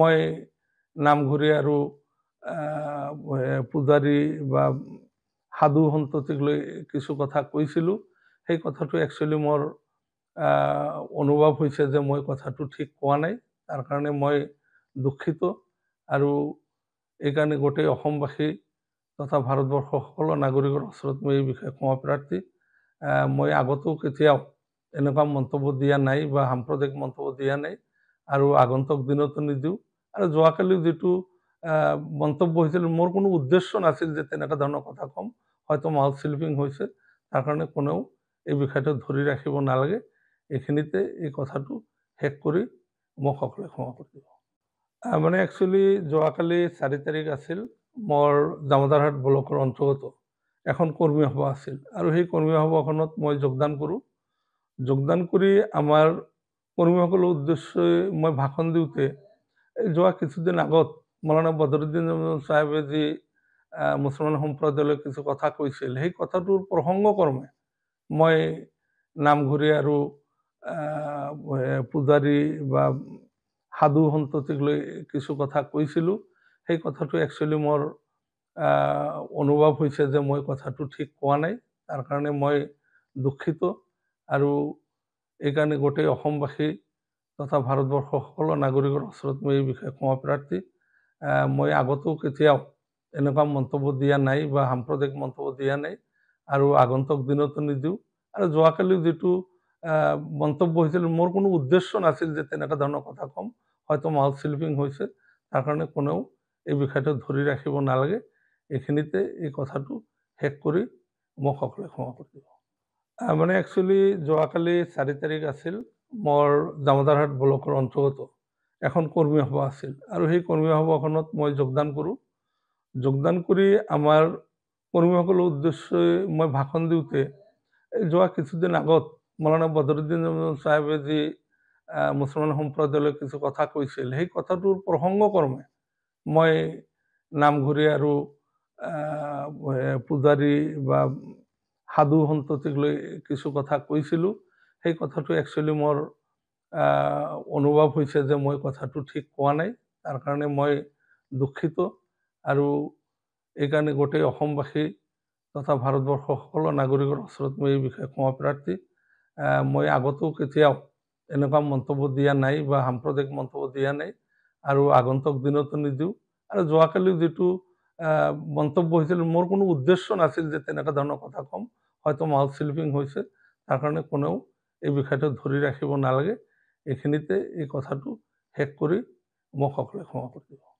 মই নামঘৰি আৰু পূজাৰী বা সাধু সন্ততিক লৈ কিছু কথা কৈছিলোঁ সেই কথাটো একচুৱেলি মোৰ অনুভৱ হৈছে যে মই কথাটো ঠিক কোৱা নাই তাৰ কাৰণে মই দুখিত আৰু এইকাৰণে গোটেই অসমবাসী তথা ভাৰতবৰ্ষৰ সকলো নাগৰিকৰ ওচৰত মই এই বিষয়ে ক্ষমা প্ৰাৰ্থী মই আগতেও কেতিয়াও এনেকুৱা মন্তব্য দিয়া নাই বা সাম্প্ৰদায়িক মন্তব্য দিয়া নাই আৰু আগন্তক দিনতো নিদিওঁ আৰু যোৱাকালিও যিটো মন্তব্য হৈছিল মোৰ কোনো উদ্দেশ্য নাছিল যে তেনেকুৱা ধৰণৰ কথা ক'ম হয়তো মাউথ শ্লিপিং হৈছে তাৰ কাৰণে কোনেও এই বিষয়টো ধৰি ৰাখিব নালাগে এইখিনিতে এই কথাটো শেষ কৰি মোক সকলোৱে ক্ষমা কৰি দিব মানে একচুৱেলি যোৱাকালি চাৰি তাৰিখ আছিল মোৰ জামদাৰহাট ব্লকৰ অন্তৰ্গত এখন কৰ্মীসভা আছিল আৰু সেই কৰ্মীসভাখনত মই যোগদান কৰোঁ যোগদান কৰি আমাৰ কৰ্মীসকলৰ উদ্দেশ্যে মই ভাষণ দিওঁতে যোৱা কিছুদিন আগত মৌলানা বদৰুদ্দিন চাহেবে যি মুছলমান সম্প্ৰদায়লৈ কিছু কথা কৈছিল সেই কথাটোৰ প্ৰসংগক্ৰমে মই নামঘৰি আৰু পূজাৰী বা সাধু সন্ততিক লৈ কিছু কথা কৈছিলোঁ সেই কথাটো একচুৱেলি মোৰ অনুভৱ হৈছে যে মই কথাটো ঠিক কোৱা নাই তাৰ কাৰণে মই দুখিত আৰু এইকাৰণে গোটেই অসমবাসী তথা ভাৰতবৰ্ষৰ সকলো নাগৰিকৰ ওচৰত মই এই বিষয়ে ক্ষমা প্ৰাৰ্থী মই আগতো কেতিয়াও এনেকুৱা মন্তব্য দিয়া নাই বা সাম্প্ৰদায়িক মন্তব্য দিয়া নাই আৰু আগন্তুক দিনতো নিদিওঁ আৰু যোৱাকালিও যিটো মন্তব্য হৈছিল মোৰ কোনো উদ্দেশ্য নাছিল যে তেনেকুৱা ধৰণৰ কথা ক'ম হয়তো মাউথ শ্লিপিং হৈছে তাৰ কাৰণে কোনেও এই বিষয়টো ধৰি ৰাখিব নালাগে এইখিনিতে এই কথাটো শেষ কৰি মোক সকলোৱে ক্ষমা কৰি দিব মানে একচুৱেলি যোৱাকালি চাৰি তাৰিখ আছিল মোৰ দামোদাৰহাট ব্লকৰ অন্তৰ্গত এখন কৰ্মী সভা আছিল আৰু সেই কৰ্মী সভাখনত মই যোগদান কৰোঁ যোগদান কৰি আমাৰ কৰ্মীসকলৰ উদ্দেশ্যে মই ভাষণ দিওঁতে যোৱা কিছুদিন আগত মৌলানা বদৰুদ্দিন চাহেবে যি মুছলমান সম্প্ৰদায়লৈ কিছু কথা কৈছিল সেই কথাটোৰ প্ৰসংগক্ৰমে মই নামঘৰী আৰু পূজাৰী বা সাধু সন্ততিক লৈ কিছু কথা কৈছিলোঁ সেই কথাটো একচুৱেলি মোৰ অনুভৱ হৈছে যে মই কথাটো ঠিক কোৱা নাই তাৰ কাৰণে মই দুখিত আৰু এইকাৰণে গোটেই অসমবাসী তথা ভাৰতবৰ্ষৰ সকলো নাগৰিকৰ ওচৰত মই এই বিষয়ে ক্ষমা প্ৰাৰ্থী মই আগতেও কেতিয়াও এনেকুৱা মন্তব্য দিয়া নাই বা সাম্প্ৰদায়িক মন্তব্য দিয়া নাই আৰু আগন্তুক দিনতো নিদিওঁ আৰু যোৱাকালিও যিটো মন্তব্য হৈছিল মোৰ কোনো উদ্দেশ্য নাছিল যে তেনেকুৱা ধৰণৰ কথা ক'ম হয়তো মাউথ স্লিপিং হয়েছে তার কারণে কোনেও এই বিষয়টা ধরে রাখব না লাগে এখিতে এই কথাটা শেষ করে মোক সকলে ক্ষমা করে দিব